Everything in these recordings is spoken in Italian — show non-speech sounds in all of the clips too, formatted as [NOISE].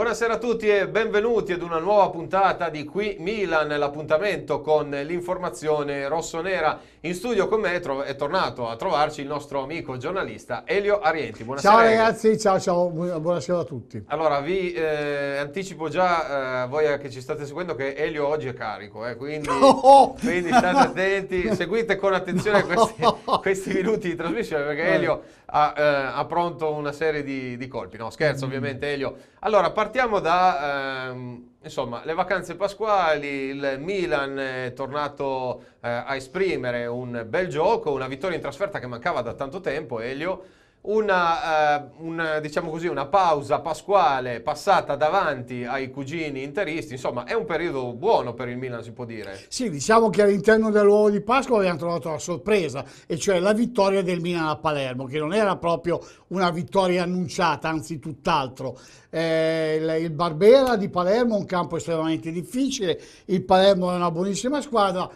Buonasera a tutti e benvenuti ad una nuova puntata di Qui Milan, l'appuntamento con l'informazione rossonera. In studio con me è tornato a trovarci il nostro amico giornalista Elio Arienti. Buonasera. Ciao ragazzi, ciao ciao, buonasera a tutti. Allora, vi eh, anticipo già eh, voi che ci state seguendo che Elio oggi è carico, eh, quindi, [LAUGHS] no! quindi, state [LAUGHS] attenti, seguite con attenzione no! questi, questi, minuti di trasmissione perché Elio ha, eh, ha pronto una serie di, di colpi. No, scherzo mm. ovviamente Elio. Allora, partiamo partiamo da ehm, insomma, le vacanze pasquali, il Milan è tornato eh, a esprimere un bel gioco, una vittoria in trasferta che mancava da tanto tempo, Elio una, eh, una, diciamo così, una pausa pasquale passata davanti ai cugini interisti, insomma è un periodo buono per il Milan si può dire. Sì, diciamo che all'interno dell'uovo di Pasqua abbiamo trovato la sorpresa, e cioè la vittoria del Milan a Palermo, che non era proprio una vittoria annunciata, anzi tutt'altro. Eh, il, Barbera di Palermo un campo estremamente difficile, il Palermo è una buonissima squadra,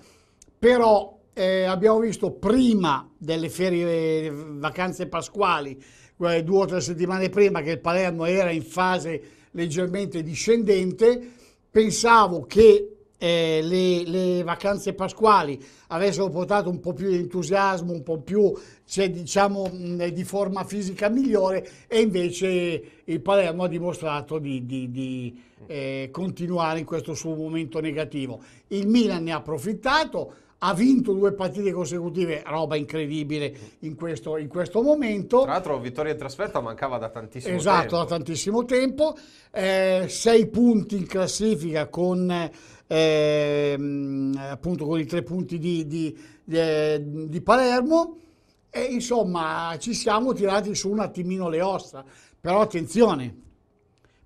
però eh, abbiamo visto prima delle ferie vacanze pasquali, eh, due o tre settimane prima che il Palermo era in fase leggermente discendente, pensavo che eh, le, le, vacanze pasquali avessero portato un po' più di entusiasmo, un po' più cioè, diciamo, mh, mm, di forma fisica migliore e invece il Palermo ha dimostrato di, di, di eh, continuare in questo suo momento negativo. Il Milan ne ha approfittato, ha vinto due partite consecutive, roba incredibile in questo, in questo momento. Tra l'altro vittoria in trasferta mancava da tantissimo esatto, tempo. Esatto, da tantissimo tempo. Eh, sei punti in classifica con, eh, appunto con i tre punti di, di, di, eh, di Palermo. E insomma ci siamo tirati su un attimino le ossa. Però attenzione,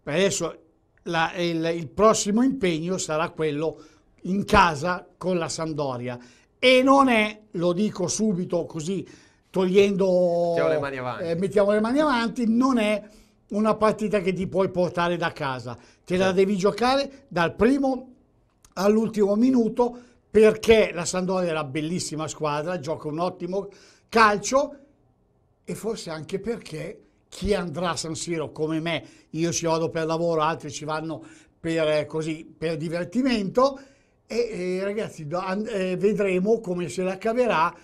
adesso la, il, il prossimo impegno sarà quello in casa con la Sandoria e non è, lo dico subito così, togliendo... Mettiamo le mani avanti. Eh, mettiamo le mani avanti, non è una partita che ti puoi portare da casa. Te la certo. devi giocare dal primo all'ultimo minuto perché la Sandoria è una bellissima squadra, gioca un ottimo calcio e forse anche perché chi andrà a San Siro come me, io ci vado per lavoro, altri ci vanno per, eh, così, per divertimento, e, e eh, ragazzi do, and, eh, vedremo come se la caverà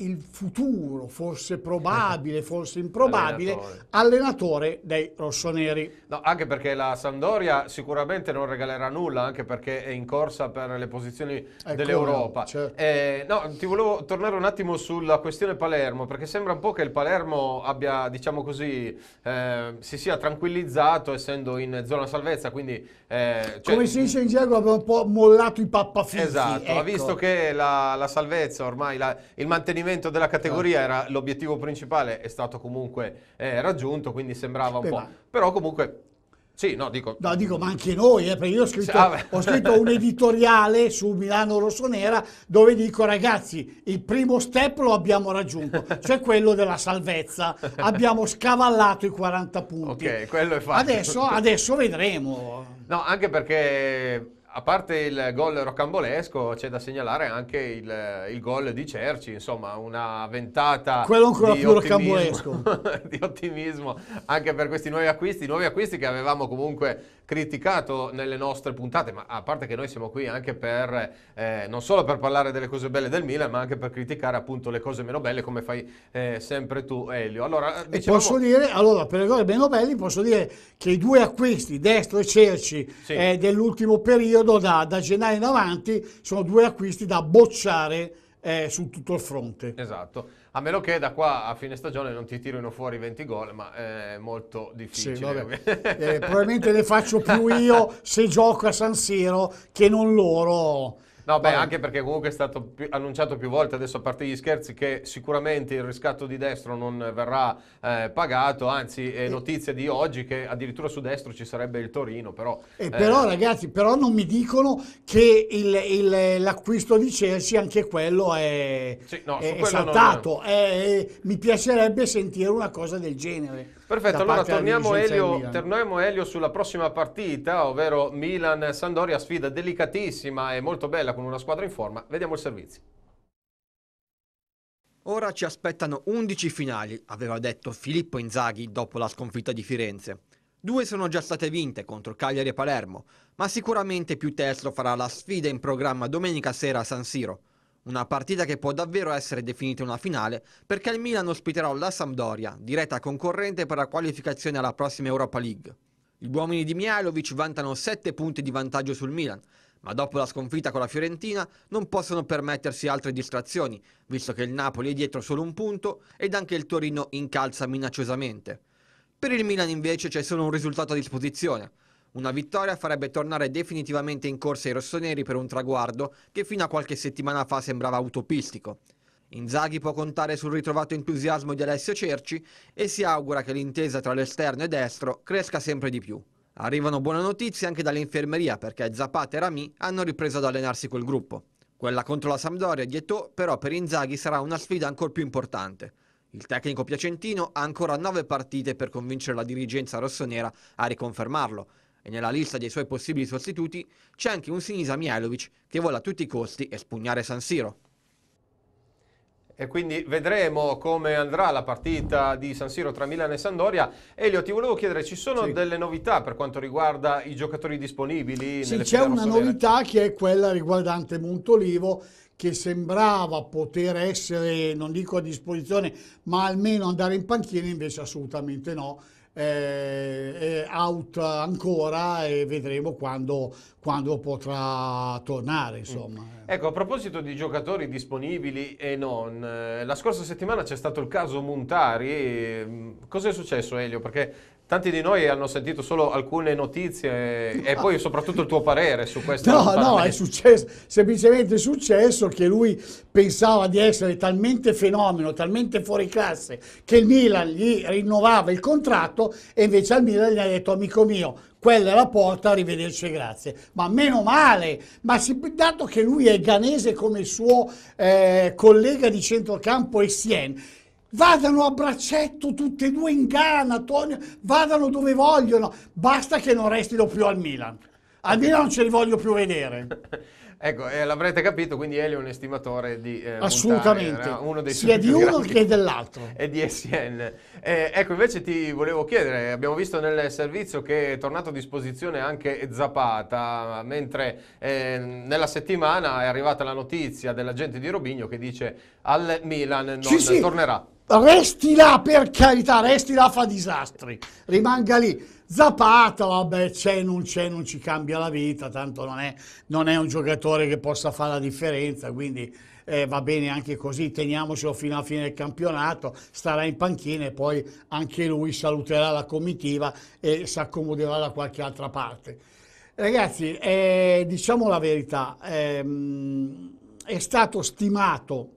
il futuro, forse probabile, [LAUGHS] forse improbabile, allenatore, allenatore dei rossoneri. No, anche perché la Sandoria sicuramente non regalerà nulla, anche perché è in corsa per le posizioni ecco, dell'Europa. Certo. Eh, no, ti volevo tornare un attimo sulla questione Palermo, perché sembra un po' che il Palermo abbia, diciamo così, eh, si sia tranquillizzato essendo in zona salvezza, quindi... Eh, cioè, Come si dice in gergo, abbiamo un po' mollato i pappafitti. Esatto, ecco. ha visto che la, la salvezza ormai, la, il mantenimento l'approfondimento della categoria esatto. era l'obiettivo principale, è stato comunque eh, raggiunto, quindi sembrava un Beh, po'. Ma... Però comunque sì, no, dico... No, dico, ma anche noi, eh, perché io ho scritto, ah, ho scritto, un [LAUGHS] editoriale su Milano Rossonera dove dico, ragazzi, il primo step lo abbiamo raggiunto, cioè quello della salvezza. Abbiamo scavallato i 40 punti. Ok, quello è fatto. Adesso, adesso vedremo. No, anche perché a parte il gol rocambolesco, c'è da segnalare anche il, il gol di Cerci, insomma, una ventata Quello ancora di, più ottimismo, [LAUGHS] di ottimismo anche per questi nuovi acquisti, nuovi acquisti che avevamo comunque criticato nelle nostre puntate, ma a parte che noi siamo qui anche per, eh, non solo per parlare delle cose belle del Milan, ma anche per criticare appunto le cose meno belle come fai eh, sempre tu Elio. Allora, dicevamo... posso dire, allora per le cose meno belle posso dire che i due acquisti, Destro e Cerci, sì. eh, dell'ultimo periodo da, da gennaio in avanti, sono due acquisti da bocciare eh, su tutto il fronte. Esatto, a meno che da qua a fine stagione non ti tirino fuori 20 gol, ma è molto difficile. Sì, [LAUGHS] eh, probabilmente ne faccio più io se gioco a San Siro che non loro. No, beh, anche perché comunque è stato più, annunciato più volte, adesso a parte gli scherzi, che sicuramente il riscatto di destro non verrà eh, pagato, anzi è notizia di oggi che addirittura su destro ci sarebbe il Torino, però... Eh, eh, però ragazzi, però non mi dicono che il, il, l'acquisto di Chelsea anche quello è, sì, no, è, è saltato, non... Eh, è, eh, mi piacerebbe sentire una cosa del genere. Perfetto, allora torniamo Elio, torniamo Elio, sulla prossima partita, ovvero Milan-Sandoria, sfida delicatissima e molto bella con una squadra in forma. Vediamo il servizio. Ora ci aspettano 11 finali, aveva detto Filippo Inzaghi dopo la sconfitta di Firenze. Due sono già state vinte contro Cagliari e Palermo, ma sicuramente più testo farà la sfida in programma domenica sera a San Siro. Una partita che può davvero essere definita una finale perché il Milan ospiterà la Sampdoria, diretta concorrente per la qualificazione alla prossima Europa League. Gli uomini di Mihailovic vantano 7 punti di vantaggio sul Milan, ma dopo la sconfitta con la Fiorentina non possono permettersi altre distrazioni, visto che il Napoli è dietro solo un punto ed anche il Torino incalza minacciosamente. Per il Milan invece c'è solo un risultato a disposizione, una vittoria farebbe tornare definitivamente in corsa i rossoneri per un traguardo che fino a qualche settimana fa sembrava utopistico. Inzaghi può contare sul ritrovato entusiasmo di Alessio Cerci e si augura che l'intesa tra l'esterno e destro cresca sempre di più. Arrivano buone notizie anche dall'infermeria perché Zapata e Rami hanno ripreso ad allenarsi col gruppo. Quella contro la Sampdoria di Eto'o però per Inzaghi sarà una sfida ancora più importante. Il tecnico piacentino ha ancora nove partite per convincere la dirigenza rossonera a riconfermarlo e nella lista dei suoi possibili sostituti c'è anche un Sinisa Mihailovic che vuole a tutti i costi espugnare San Siro. E quindi vedremo come andrà la partita di San Siro tra Milano e Sandoria. Elio, ti volevo chiedere, ci sono sì. delle novità per quanto riguarda i giocatori disponibili? Sì, c'è una novità che è quella riguardante Montolivo che sembrava poter essere, non dico a disposizione, ma almeno andare in panchina, invece assolutamente no eh, è out ancora e vedremo quando, quando potrà tornare. Insomma. Mm. Ecco, a proposito di giocatori disponibili e non, eh, la scorsa settimana c'è stato il caso Montari. Mm, cos'è successo Elio? Perché Tanti di noi hanno sentito solo alcune notizie e poi soprattutto il tuo parere su questo. No, no, è successo, semplicemente è successo che lui pensava di essere talmente fenomeno, talmente fuori classe, che il Milan gli rinnovava il contratto e invece al Milan gli ha detto amico mio, quella è la porta, arrivederci e grazie. Ma meno male, ma si, dato che lui è ganese come il suo eh, collega di centrocampo Essien, Vadano a braccetto tutte e due in Ghana, Tonio, vadano dove vogliono, basta che non restino più al Milan. Al Milan non ce li voglio più vedere. [LAUGHS] Ecco, eh, l'avrete capito, quindi Elio è un estimatore di eh, Assolutamente, montare, eh, sia di uno che dell'altro. [LAUGHS] E di SN. Eh, ecco, invece ti volevo chiedere, abbiamo visto nel servizio che è tornato a disposizione anche Zapata, mentre eh, nella settimana è arrivata la notizia dell'agente di Robigno che dice al Milan non sì, sì. tornerà resti là per carità, resti là fa disastri, rimanga lì. Zapata, vabbè, c'è, non c'è, non ci cambia la vita, tanto non è, non è un giocatore che possa fare la differenza, quindi eh, va bene anche così, teniamocelo fino alla fine del campionato, starà in panchina e poi anche lui saluterà la comitiva e si accomoderà da qualche altra parte. Ragazzi, eh, diciamo la verità, ehm, è stato stimato,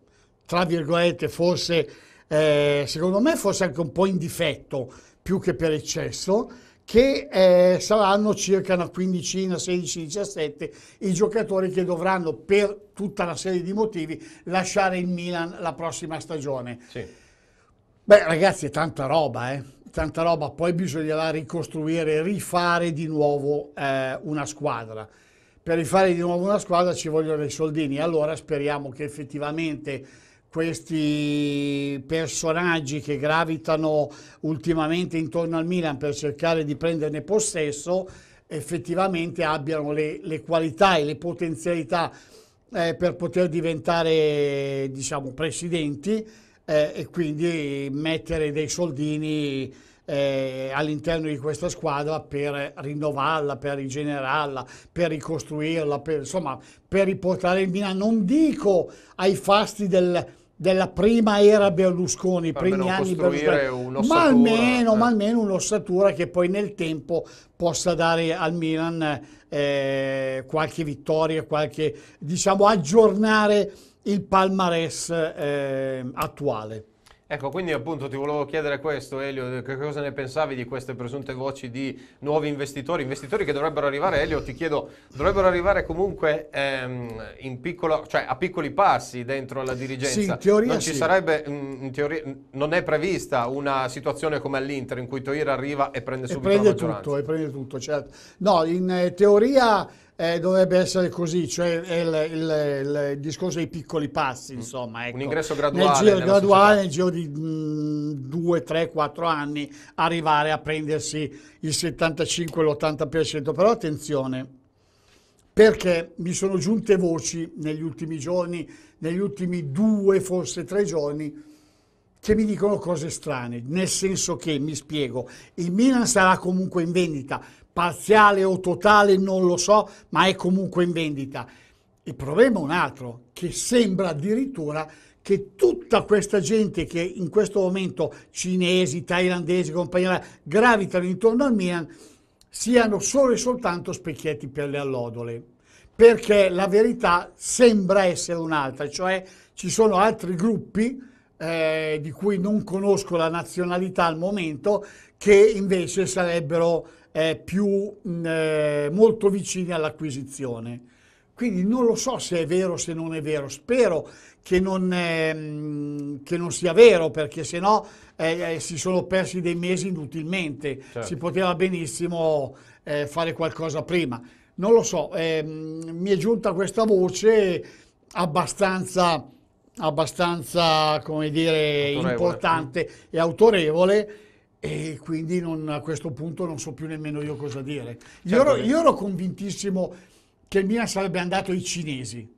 tra virgolette, forse eh, secondo me forse anche un po' in difetto più che per eccesso, che eh, saranno circa una quindicina, 16, 17 i giocatori che dovranno per tutta una serie di motivi lasciare il Milan la prossima stagione. Sì. Beh ragazzi è tanta roba, eh? tanta roba, poi bisognerà ricostruire, rifare di nuovo eh, una squadra. Per rifare di nuovo una squadra ci vogliono dei soldini, allora speriamo che effettivamente questi personaggi che gravitano ultimamente intorno al Milan per cercare di prenderne possesso effettivamente abbiano le, le qualità e le potenzialità eh, per poter diventare diciamo presidenti eh, e quindi mettere dei soldini eh, all'interno di questa squadra per rinnovarla, per rigenerarla, per ricostruirla, per, insomma per riportare il Milan, non dico ai fasti del della prima era Berlusconi, i primi anni Berlusconi, ma almeno, eh. ma almeno un'ossatura che poi nel tempo possa dare al Milan eh, qualche vittoria, qualche, diciamo, aggiornare il palmarès eh, attuale. Ecco, quindi appunto ti volevo chiedere questo, Elio, che cosa ne pensavi di queste presunte voci di nuovi investitori, investitori che dovrebbero arrivare, Elio, ti chiedo, dovrebbero arrivare comunque ehm, piccolo, cioè a piccoli passi dentro la dirigenza. Sì, in teoria non ci sì. sarebbe, mm, in teoria, mm, non è prevista una situazione come all'Inter in cui Toir arriva e prende subito e prende la maggioranza. Tutto, e prende tutto, certo. No, in eh, teoria eh, dovrebbe essere così, cioè il, il, il, discorso dei piccoli passi, mm. insomma. Ecco. Un ingresso graduale. Nel giro, graduale, nel giro di 2, 3, 4 anni, arrivare a prendersi il 75, l'80%. Però attenzione, perché mi sono giunte voci negli ultimi giorni, negli ultimi due, forse tre giorni, che mi dicono cose strane, nel senso che, mi spiego, il Milan sarà comunque in vendita, parziale o totale, non lo so, ma è comunque in vendita. Il problema è un altro, che sembra addirittura che tutta questa gente che in questo momento cinesi, thailandesi, compagnia gravitano intorno al Milan siano solo e soltanto specchietti per le allodole. Perché la verità sembra essere un'altra, cioè ci sono altri gruppi eh, di cui non conosco la nazionalità al momento che invece sarebbero Mm, eh, più mh, molto vicini all'acquisizione. Quindi non lo so se è vero o se non è vero, spero che non, ehm, che non sia vero perché se no eh, eh, si sono persi dei mesi inutilmente, certo. si poteva benissimo eh, fare qualcosa prima. Non lo so, ehm, mi è giunta questa voce abbastanza, abbastanza come dire, autorevole. importante e autorevole e quindi non, a questo punto non so più nemmeno io cosa dire. Io, certo ero, io ero, convintissimo che il Milan sarebbe andato ai cinesi.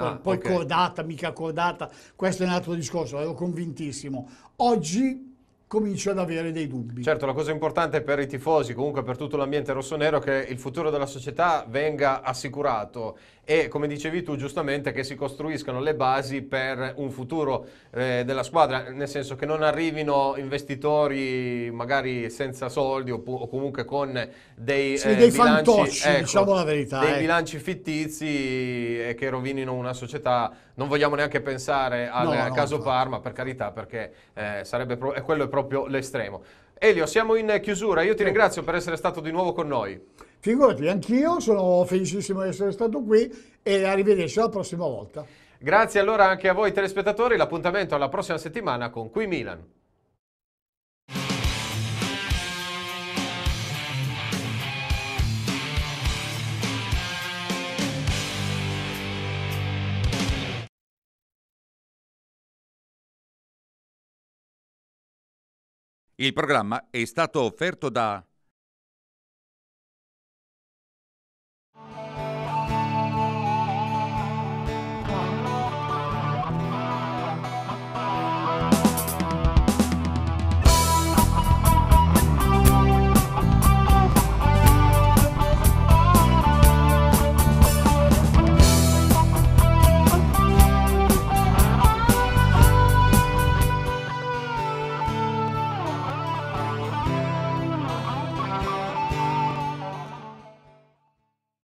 Ah, poi okay. cordata, mica cordata, questo è un altro discorso, ero convintissimo. Oggi comincio ad avere dei dubbi. Certo, la cosa importante per i tifosi, comunque per tutto l'ambiente rossonero, è che il futuro della società venga assicurato e, come dicevi tu giustamente, che si costruiscano le basi per un futuro eh, della squadra, nel senso che non arrivino investitori magari senza soldi o, o comunque con dei, sì, eh, dei bilanci, fantocci, ecco, diciamo la verità. Dei eh. bilanci fittizi e che rovinino una società. Non vogliamo neanche pensare al no, no, caso no. Parma, per carità, perché eh, sarebbe pro- quello è proprio proprio l'estremo. Elio, siamo in chiusura, io ti ringrazio per essere stato di nuovo con noi. Figurati, anch'io sono felicissimo di essere stato qui e arrivederci alla prossima volta. Grazie allora anche a voi telespettatori, l'appuntamento alla prossima settimana con Qui Milan. Il programma è stato offerto da